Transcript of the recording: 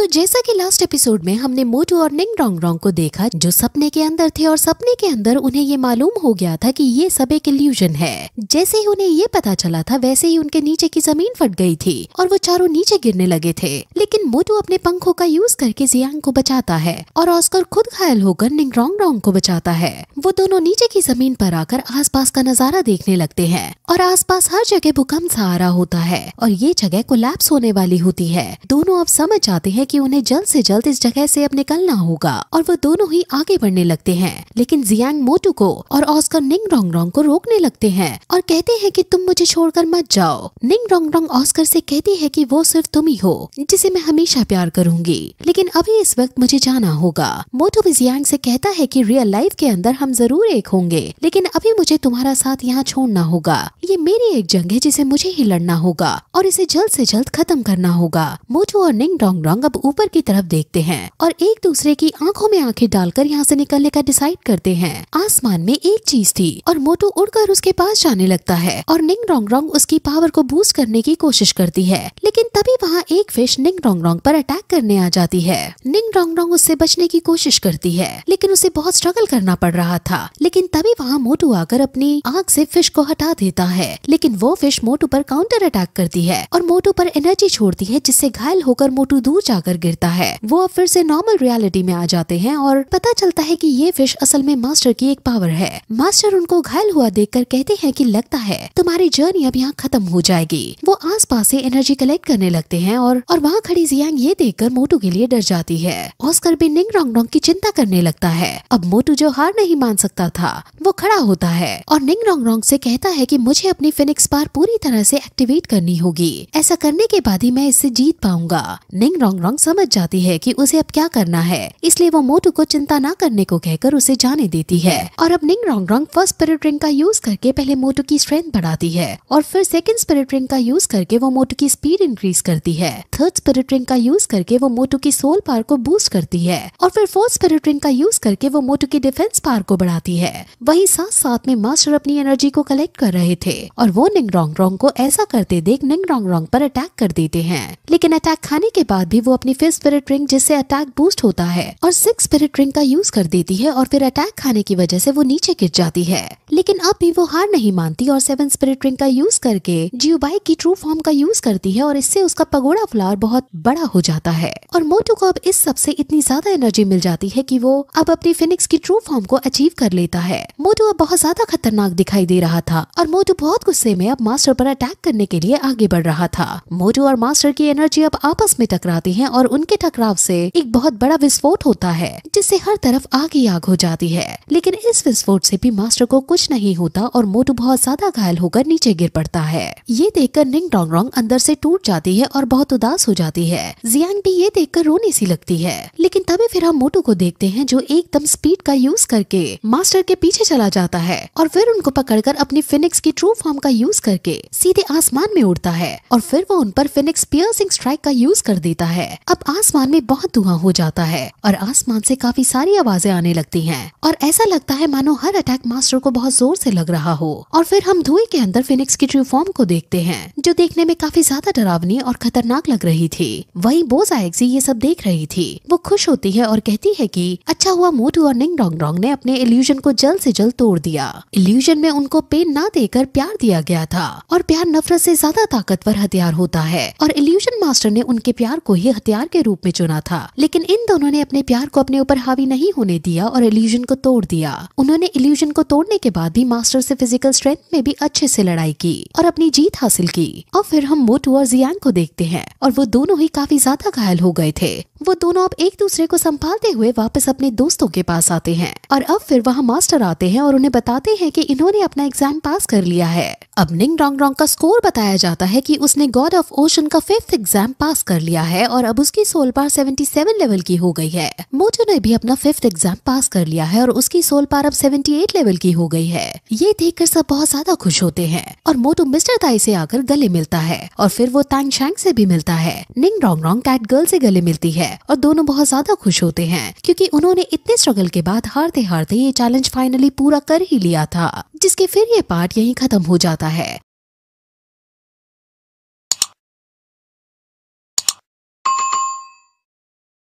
तो जैसा कि लास्ट एपिसोड में हमने मोटू और निंग रोंग रोंग को देखा जो सपने के अंदर थे और सपने के अंदर उन्हें ये मालूम हो गया था कि ये सब एक इल्यूजन है जैसे ही उन्हें ये पता चला था वैसे ही उनके नीचे की जमीन फट गई थी और वो चारों नीचे गिरने लगे थे लेकिन मोटू अपने पंखों का यूज करके जियांग को बचाता है और ऑस्कर खुद घायल होकर निंग रोंग रोंग को बचाता है वो दोनों नीचे की जमीन पर आकर आसपास का नजारा देखने लगते हैं और आसपास हर जगह भूकंप सहारा होता है और ये जगह कोलैप्स होने वाली होती है दोनों अब समझ आते हैं कि उन्हें जल्द से जल्द इस जगह से अब निकलना होगा और वो दोनों ही आगे बढ़ने लगते हैं लेकिन जियांग मोटू को और ऑस्कर निंग रोंग रोंग को रोकने लगते हैं और कहते हैं कि तुम मुझे छोड़कर मत जाओ निंग रोंग रोंग ऑस्कर से कहती है कि वो सिर्फ तुम ही हो जिसे मैं हमेशा प्यार करूंगी लेकिन अभी इस वक्त मुझे जाना होगा मोटू भी जियांग से कहता है की रियल लाइफ के अंदर हम जरूर एक होंगे लेकिन अभी मुझे तुम्हारा साथ यहाँ छोड़ना होगा ये मेरी एक जंग है जिसे मुझे ही लड़ना होगा और इसे जल्द से जल्द खत्म करना होगा मोटू और निंग डोंग रोंग अब ऊपर की तरफ देखते हैं और एक दूसरे की आंखों में आंखें डालकर यहाँ से निकलने का डिसाइड करते हैं आसमान में एक चीज थी और मोटू उड़कर उसके पास जाने लगता है और निंग रोंग रोंग उसकी पावर को बूस्ट करने की कोशिश करती है लेकिन तभी वहाँ एक फिश निंग रोंग रोंग पर अटैक करने आ जाती है निंग रोंग रोंग उससे बचने की कोशिश करती है लेकिन उसे बहुत स्ट्रगल करना पड़ रहा था लेकिन तभी वहाँ मोटू आकर अपनी आग से फिश को हटा देता है लेकिन वो फिश मोटू पर काउंटर अटैक करती है और मोटू पर एनर्जी छोड़ती है जिससे घायल होकर मोटू दूर जाकर होकर गिरता है वो अब फिर से नॉर्मल रियलिटी में आ जाते हैं और पता चलता है कि ये फिश असल में मास्टर की एक पावर है मास्टर उनको घायल हुआ देखकर कहते हैं कि लगता है तुम्हारी जर्नी अब यहाँ खत्म हो जाएगी वो आस पास एनर्जी कलेक्ट करने लगते हैं और और वहाँ खड़ी जियांग ये देख मोटू के लिए डर जाती है ऑस्कर भी निंग रोंग रोंग की चिंता करने लगता है अब मोटू जो हार नहीं मान सकता था वो खड़ा होता है और निंग रोंग रोंग से कहता है कि मुझे अपनी फिनिक्स पार पूरी तरह से एक्टिवेट करनी होगी ऐसा करने के बाद ही मैं इससे जीत पाऊंगा निंग रोंग रोंग समझ जाती है कि उसे अब क्या करना है इसलिए वो मोटू को चिंता ना करने को कहकर उसे जाने देती है और अब Ning Rong Rong first spirit ring का यूज करके पहले मोटू की स्ट्रेंथ बढ़ाती है और फिर सेकेंड स्पिरिट रिंग का यूज करके वो मोटू की स्पीड इंक्रीज करती है थर्ड स्पिरिट रिंग का यूज करके वो मोटू की सोल पार को बूस्ट करती है और फिर फोर्थ स्पिरिट रिंग का यूज करके वो मोटू की डिफेंस पार को बढ़ाती है वही साथ साथ में मास्टर अपनी एनर्जी को कलेक्ट कर रहे थे और वो निंग रोंग रोंग को ऐसा करते देख निंग रोंग रोंग पर अटैक कर देते हैं लेकिन अटैक खाने के बाद भी वो अपनी फिफ्थ स्पिरिट रिंग जिससे अटैक बूस्ट होता है और सिक्स स्पिरिट रिंग का यूज कर देती है और फिर अटैक खाने की वजह से वो नीचे गिर जाती है लेकिन अब भी वो हार नहीं मानती और सेवन स्पिरिट रिंग का यूज करके बाइक की ट्रू फॉर्म का यूज करती है और इससे उसका पगोड़ा फ्लावर बहुत बड़ा हो जाता है और मोटू को अब इस सबसे इतनी ज्यादा एनर्जी मिल जाती है की वो अब अपनी फिनिक्स की ट्रू फॉर्म को अचीव कर लेता है मोटू अब बहुत ज्यादा खतरनाक दिखाई दे रहा था और मोटू बहुत गुस्से में अब मास्टर पर अटैक करने के लिए आगे बढ़ रहा था मोटू और मास्टर की एनर्जी अब आपस में टकराती है और उनके टकराव से एक बहुत बड़ा विस्फोट होता है जिससे हर तरफ आग ही आग हो जाती है लेकिन इस विस्फोट से भी मास्टर को कुछ नहीं होता और मोटू बहुत ज्यादा घायल होकर नीचे गिर पड़ता है ये देखकर निंग डोंग रोंग अंदर से टूट जाती है और बहुत उदास हो जाती है जियांग भी ये कर रोने सी लगती है लेकिन तभी फिर हम मोटू को देखते हैं जो एकदम स्पीड का यूज करके मास्टर के पीछे चला जाता है और फिर उनको पकड़कर अपनी फिनिक्स की ट्रू फॉर्म का यूज करके सीधे आसमान में उड़ता है और फिर वो उन पर फिनिक्स पियर्सिंग स्ट्राइक का यूज कर देता है अब आसमान में बहुत धुआं हो जाता है और आसमान से काफी सारी आवाजें आने लगती हैं और ऐसा लगता है मानो हर अटैक मास्टर को बहुत जोर से लग रहा हो और फिर हम धुएं के अंदर फिनिक्स की ट्रू फॉर्म को देखते हैं जो देखने में काफी ज्यादा डरावनी और खतरनाक लग रही थी वही बोस एक्सी ये सब देख रही थी वो खुश होती है और कहती है की अच्छा हुआ मोटू और निंग डोंग डोंग ने अपने इल्यूजन को जल्द ऐसी जल्द तोड़ दिया इल्यूजन में उनको पेन न देकर प्यार दिया गया था और प्यार नफरत ऐसी ज्यादा ताकतवर हथियार होता है और इल्यूजन मास्टर ने उनके प्यार को ही हथियार अख्तियार के रूप में चुना था लेकिन इन दोनों ने अपने प्यार को अपने ऊपर हावी नहीं होने दिया और इल्यूजन को तोड़ दिया उन्होंने इल्यूजन को तोड़ने के बाद भी मास्टर से फिजिकल स्ट्रेंथ में भी अच्छे से लड़ाई की और अपनी जीत हासिल की और फिर हम मोटू और जियांग को देखते हैं और वो दोनों ही काफी ज्यादा घायल हो गए थे वो दोनों अब एक दूसरे को संभालते हुए वापस अपने दोस्तों के पास आते हैं और अब फिर वहाँ मास्टर आते हैं और उन्हें बताते हैं कि इन्होंने अपना एग्जाम पास कर लिया है अब निंग रॉन्ग रोंग का स्कोर बताया जाता है कि उसने गॉड ऑफ ओशन का फिफ्थ एग्जाम पास कर लिया है और अब उसकी सोल पार 77 लेवल की हो गई है मोटो ने भी अपना फिफ्थ एग्जाम पास कर लिया है और उसकी सोल पार अब 78 लेवल की हो गई है ये देखकर सब बहुत ज्यादा खुश होते हैं और मोटो मिस्टर ताई से आकर गले मिलता है और फिर वो तांग शैंग से भी मिलता है Ning Rong Rong cat girl से गले मिलती है और दोनों बहुत ज्यादा खुश होते हैं क्योंकि उन्होंने इतने स्ट्रगल के बाद हारते हारते ये चैलेंज फाइनली पूरा कर ही लिया था जिसके फिर ये पार्ट यहीं ख़त्म हो जाता है